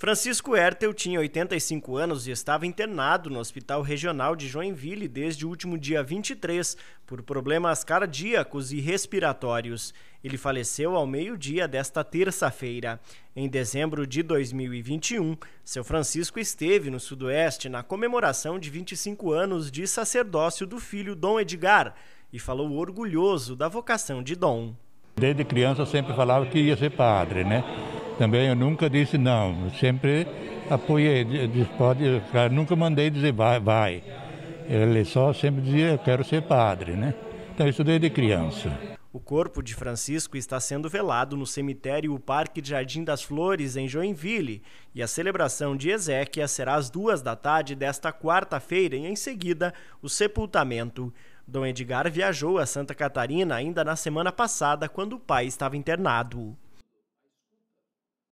Francisco Hertel tinha 85 anos e estava internado no Hospital Regional de Joinville desde o último dia 23 por problemas cardíacos e respiratórios. Ele faleceu ao meio-dia desta terça-feira. Em dezembro de 2021, seu Francisco esteve no Sudoeste na comemoração de 25 anos de sacerdócio do filho Dom Edgar e falou orgulhoso da vocação de Dom. Desde criança eu sempre falava que ia ser padre, né? Também eu nunca disse não, eu sempre apoiei, disse, pode, nunca mandei dizer vai, vai. Ele só sempre dizia, eu quero ser padre, né? Então isso desde criança. O corpo de Francisco está sendo velado no cemitério O Parque Jardim das Flores, em Joinville, e a celebração de Ezequia será às duas da tarde desta quarta-feira e, em seguida, o sepultamento. Dom Edgar viajou a Santa Catarina ainda na semana passada, quando o pai estava internado.